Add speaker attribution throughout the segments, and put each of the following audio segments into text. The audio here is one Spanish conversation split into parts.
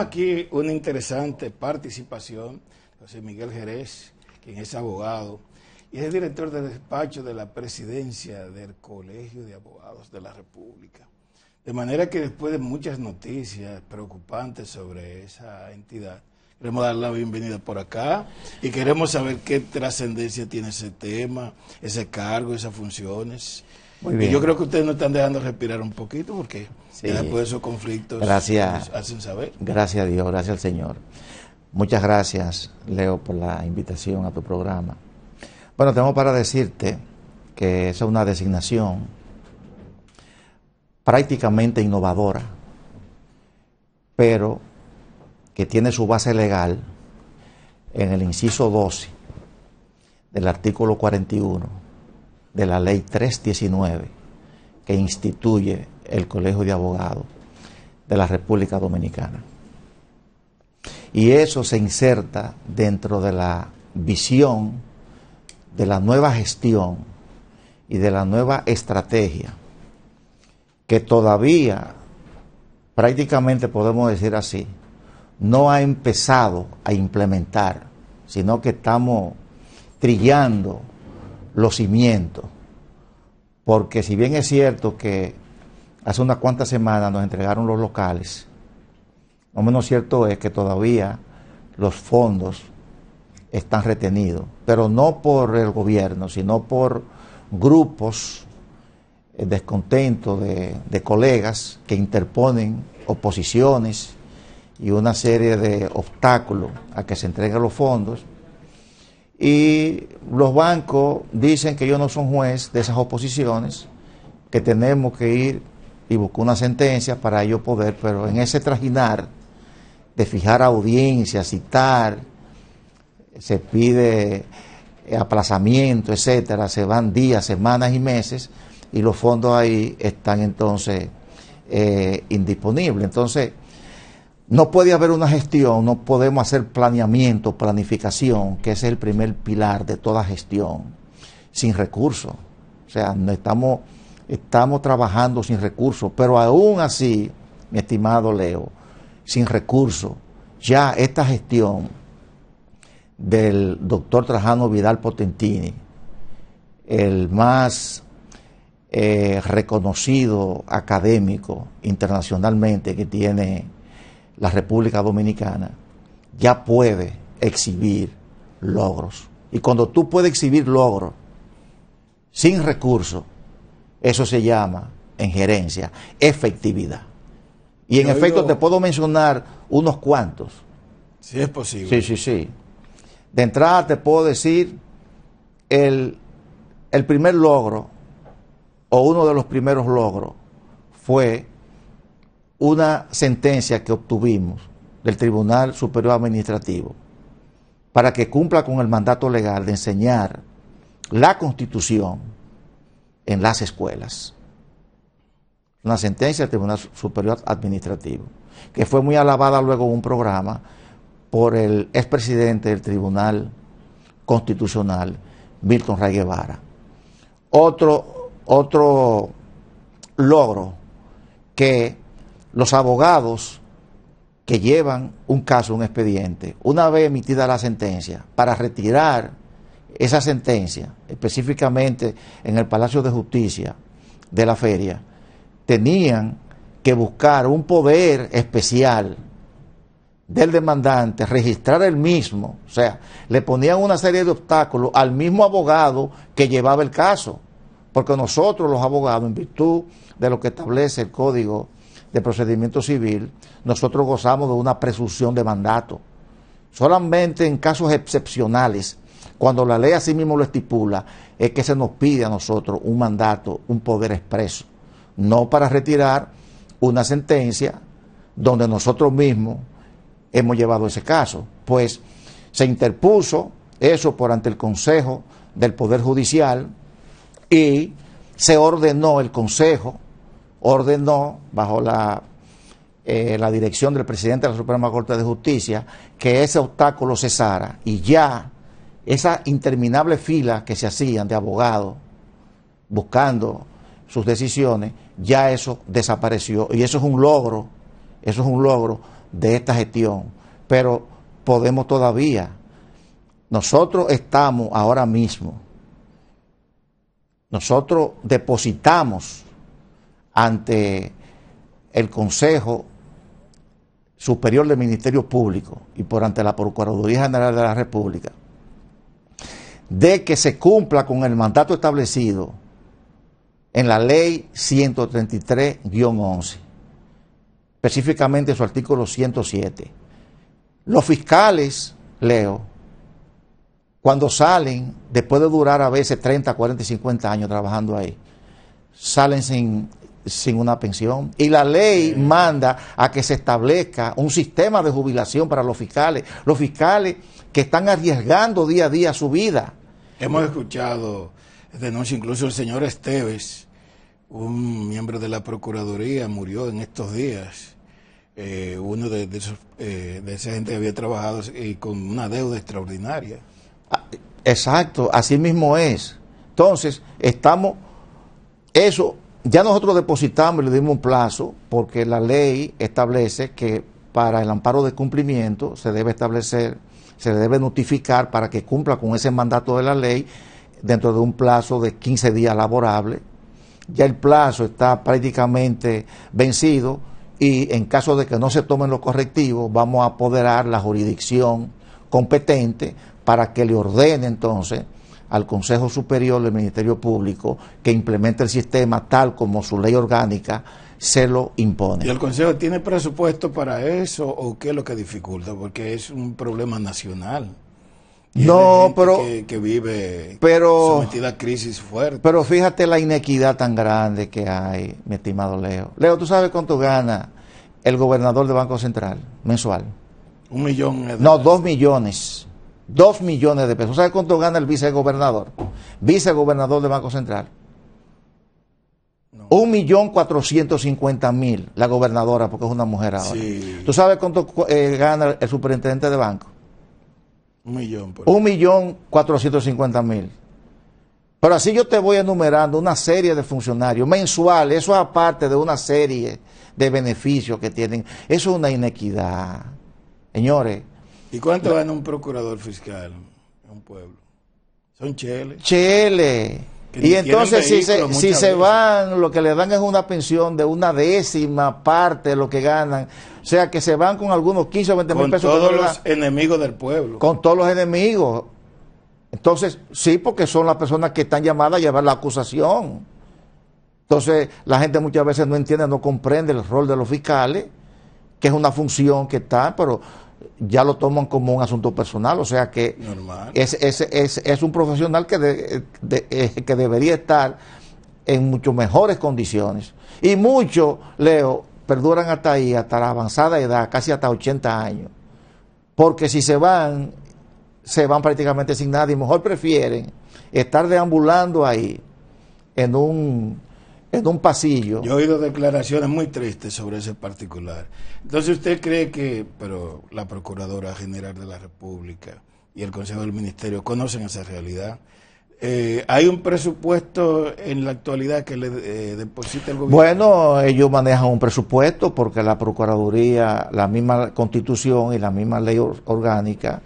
Speaker 1: Aquí una interesante participación, José Miguel Jerez, quien es abogado y es el director de despacho de la presidencia del Colegio de Abogados de la República. De manera que después de muchas noticias preocupantes sobre esa entidad, queremos dar la bienvenida por acá y queremos saber qué trascendencia tiene ese tema, ese cargo, esas funciones yo creo que ustedes nos están dejando respirar un poquito porque después de esos conflictos gracias, hacen saber. Gracias
Speaker 2: a Dios, gracias al Señor. Muchas gracias, Leo, por la invitación a tu programa. Bueno, tengo para decirte que es una designación prácticamente innovadora, pero que tiene su base legal en el inciso 12 del artículo 41 de la ley 319 que instituye el Colegio de Abogados de la República Dominicana. Y eso se inserta dentro de la visión de la nueva gestión y de la nueva estrategia que todavía prácticamente podemos decir así, no ha empezado a implementar, sino que estamos trillando los cimientos. Porque si bien es cierto que hace unas cuantas semanas nos entregaron los locales, lo menos cierto es que todavía los fondos están retenidos, pero no por el gobierno, sino por grupos eh, descontentos de, de colegas que interponen oposiciones y una serie de obstáculos a que se entreguen los fondos y los bancos dicen que yo no son juez de esas oposiciones, que tenemos que ir y buscar una sentencia para ello poder, pero en ese trajinar de fijar audiencias, citar, se pide aplazamiento, etcétera, se van días, semanas y meses, y los fondos ahí están entonces eh, indisponibles. Entonces, no puede haber una gestión, no podemos hacer planeamiento, planificación, que es el primer pilar de toda gestión, sin recursos. O sea, no estamos, estamos trabajando sin recursos, pero aún así, mi estimado Leo, sin recursos, ya esta gestión del doctor Trajano Vidal Potentini, el más eh, reconocido académico internacionalmente que tiene la República Dominicana ya puede exhibir logros. Y cuando tú puedes exhibir logros sin recursos, eso se llama en gerencia efectividad. Y en efecto te puedo mencionar unos cuantos. Sí, es posible. Sí, sí, sí. De entrada te puedo decir el, el primer logro o uno de los primeros logros fue una sentencia que obtuvimos del Tribunal Superior Administrativo para que cumpla con el mandato legal de enseñar la Constitución en las escuelas. Una sentencia del Tribunal Superior Administrativo, que fue muy alabada luego en un programa por el expresidente del Tribunal Constitucional, Milton Ray Guevara. Otro, otro logro que los abogados que llevan un caso, un expediente, una vez emitida la sentencia, para retirar esa sentencia, específicamente en el Palacio de Justicia de la feria, tenían que buscar un poder especial del demandante, registrar el mismo, o sea, le ponían una serie de obstáculos al mismo abogado que llevaba el caso, porque nosotros los abogados, en virtud de lo que establece el Código de procedimiento civil, nosotros gozamos de una presunción de mandato. Solamente en casos excepcionales, cuando la ley así mismo lo estipula, es que se nos pide a nosotros un mandato, un poder expreso, no para retirar una sentencia donde nosotros mismos hemos llevado ese caso, pues se interpuso eso por ante el Consejo del Poder Judicial y se ordenó el Consejo ordenó, bajo eh, la, dirección del presidente de la Suprema Corte de Justicia, que ese obstáculo cesara y ya esa interminable fila que se hacían de abogados buscando sus decisiones, ya eso desapareció. Y eso es un logro, eso es un logro de esta gestión. Pero podemos todavía, nosotros estamos ahora mismo, nosotros depositamos ante el Consejo Superior del Ministerio Público y por ante la Procuraduría General de la República, de que se cumpla con el mandato establecido en la ley 133-11, específicamente su artículo 107. Los fiscales, leo, cuando salen, después de durar a veces 30, 40, 50 años trabajando ahí, salen sin sin una pensión. Y la ley manda a que se establezca un sistema de jubilación para los fiscales, los fiscales que están arriesgando día a día su vida. Hemos
Speaker 1: escuchado noche incluso el señor Esteves,
Speaker 2: un miembro de la
Speaker 1: Procuraduría, murió en estos días. Eh, uno de, esos, eh, de, esa gente había trabajado y con una deuda extraordinaria.
Speaker 2: Ah, exacto, así mismo es. Entonces, estamos, eso ya nosotros depositamos y le dimos un plazo porque la ley establece que para el amparo de cumplimiento se debe establecer, se le debe notificar para que cumpla con ese mandato de la ley dentro de un plazo de 15 días laborables. Ya el plazo está prácticamente vencido y en caso de que no se tomen los correctivos vamos a apoderar la jurisdicción competente para que le ordene entonces al Consejo Superior del Ministerio Público que implemente el sistema tal como su ley orgánica se lo impone. ¿Y el
Speaker 1: Consejo tiene presupuesto para eso o qué es lo que dificulta? Porque es un problema nacional. no, pero que, vive pero, sometida a crisis fuerte.
Speaker 2: Pero fíjate la inequidad tan grande que hay, mi estimado Leo. Leo, ¿tú sabes cuánto gana el gobernador del Banco Central mensual? Un millón. no, dos millones. Dos millones de pesos. ¿Sabes cuánto gana el vicegobernador? Vicegobernador del Banco Central. Un millón cuatrocientos cincuenta mil la gobernadora, porque es una mujer ahora. Sí. ¿Tú sabes cuánto eh, gana el superintendente de banco? Un millón. Un millón cuatrocientos cincuenta mil. Pero así yo te voy enumerando una serie de funcionarios mensuales, eso es aparte de una serie de beneficios que tienen. Eso es una inequidad. Señores, ¿Y cuánto gana un
Speaker 1: procurador fiscal en un pueblo? Son cheles.
Speaker 2: Cheles. Y entonces si se, van, lo que le dan es una pensión de una décima parte de lo que ganan. O sea, que se van con algunos 15 o 20 mil pesos. Con todos los
Speaker 1: enemigos del pueblo.
Speaker 2: Con todos los enemigos. Entonces, sí, porque son las personas que están llamadas a llevar la acusación. Entonces, la gente muchas veces no entiende, no comprende el rol de los fiscales, que es una función que está, pero ya lo toman como un asunto personal, o sea que es, es, es, es, un profesional que, de, eh, que debería estar en mucho mejores condiciones. Y muchos, Leo, perduran hasta ahí, hasta la avanzada edad, casi hasta 80 años. Porque si se van, se van prácticamente sin nada y mejor prefieren estar deambulando ahí en un en un pasillo. Yo
Speaker 1: he oído declaraciones muy tristes sobre ese particular. Entonces usted cree que, pero la Procuradora General de la República y el Consejo del Ministerio conocen esa realidad. Eh, ¿Hay un presupuesto en la actualidad que le eh, deposita el gobierno? Bueno,
Speaker 2: ellos manejan un presupuesto porque la Procuraduría, la misma constitución y la misma ley orgánica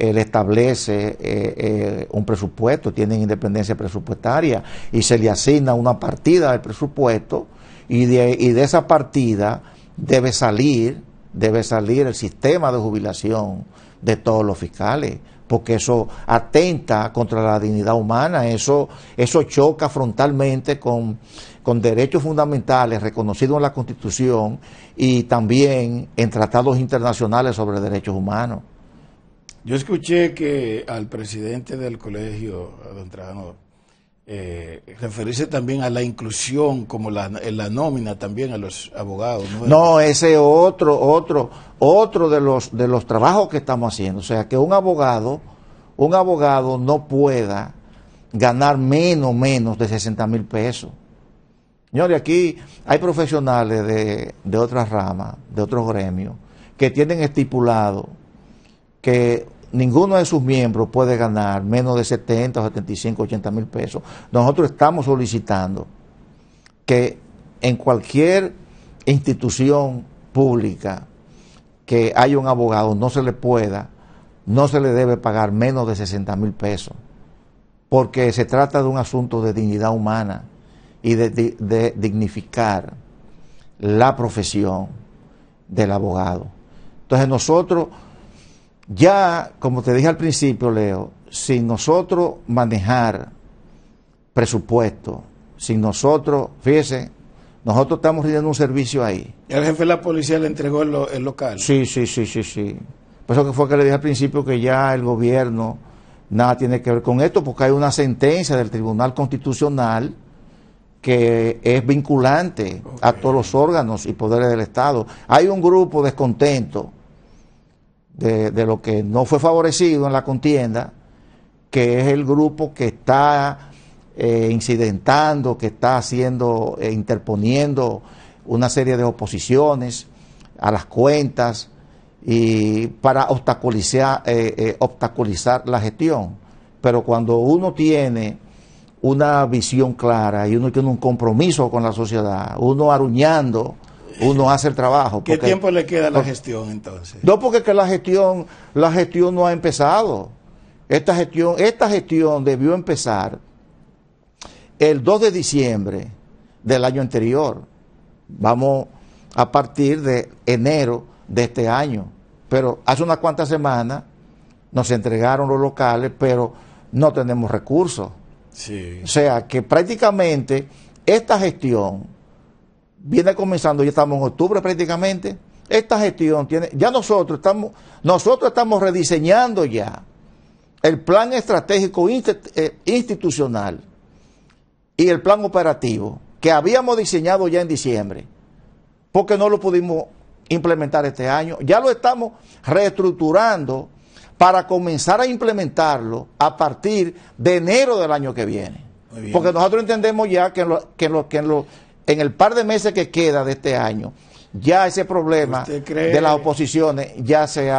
Speaker 2: él establece eh, eh, un presupuesto, tienen independencia presupuestaria y se le asigna una partida del presupuesto y de, y de esa partida debe salir, debe salir el sistema de jubilación de todos los fiscales, porque eso atenta contra la dignidad humana, eso, eso choca frontalmente con derechos fundamentales reconocidos en la Constitución y también en tratados internacionales sobre derechos humanos.
Speaker 1: Yo escuché que al presidente del colegio, don eh, referirse también a la inclusión como la, en la nómina también a los abogados.
Speaker 2: No, ese otro, otro, otro de los de los trabajos que estamos haciendo. O sea, que un abogado, un abogado no pueda ganar menos, menos de 60 mil pesos. Señores, aquí hay profesionales de, de otras ramas, de otros gremios, que tienen estipulado que ninguno de sus miembros puede ganar menos de 70, 75, 80 mil pesos. Nosotros estamos solicitando que en cualquier institución pública que haya un abogado no se le pueda, no se le debe pagar menos de 60 mil pesos, porque se trata de un asunto de dignidad humana y de, dignificar la profesión del abogado. Entonces nosotros ya, como te dije al principio, Leo, sin nosotros manejar presupuesto, sin nosotros, fíjese, nosotros estamos rindiendo un servicio ahí.
Speaker 1: El jefe de la policía le entregó
Speaker 2: el, local. Sí, sí, sí, sí, sí. Por eso que fue que le dije al principio que ya el gobierno nada tiene que ver con esto, porque hay una sentencia del Tribunal Constitucional que es vinculante a todos los órganos y poderes del Estado. Hay un grupo descontento de, lo que no fue favorecido en la contienda, que es el grupo que está eh, incidentando, que está haciendo, e interponiendo una serie de oposiciones a las cuentas y para obstaculizar, eh, obstaculizar la gestión. Pero cuando uno tiene una visión clara y uno tiene un compromiso con la sociedad, uno aruñando uno hace el trabajo. ¿Qué tiempo le queda a la
Speaker 1: gestión entonces?
Speaker 2: No, porque que la gestión, la gestión no ha empezado. Esta gestión, esta gestión debió empezar el 2 de diciembre del año anterior. Vamos a partir de enero de este año. Pero hace unas cuantas semanas nos entregaron los locales, pero no tenemos recursos. O sea que prácticamente esta gestión viene comenzando, ya estamos en octubre prácticamente. Esta gestión tiene, ya nosotros estamos, nosotros estamos rediseñando ya el plan estratégico eh, institucional y el plan operativo que habíamos diseñado ya en diciembre, porque no lo pudimos implementar este año. Ya lo estamos reestructurando para comenzar a implementarlo a partir de enero del año que viene. Porque nosotros entendemos ya que en, lo, que en el par de meses que queda de este año, ya ese problema de las oposiciones ya se,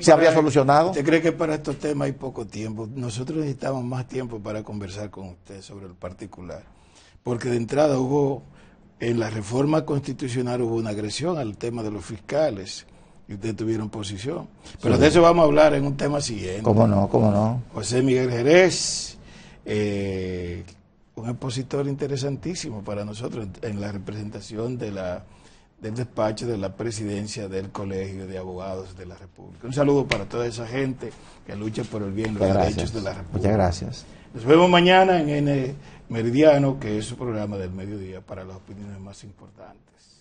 Speaker 2: se habría solucionado. ¿Usted cree que
Speaker 1: para estos temas hay poco tiempo? Nosotros necesitamos más tiempo para conversar con usted sobre el particular, porque de entrada hubo, en la reforma constitucional hubo una agresión al tema de los fiscales. Y ustedes tuvieron posición. Pero de eso vamos a hablar en un tema siguiente. ¿Cómo no? ¿Cómo no? José Miguel Jerez, eh, un expositor interesantísimo para nosotros en la representación de la, del despacho de la presidencia del Colegio de Abogados de la República. Un saludo para toda esa gente que lucha por el bien y los derechos de la República. Muchas gracias. Nos vemos mañana en N Meridiano, que es su programa del mediodía para las opiniones más importantes.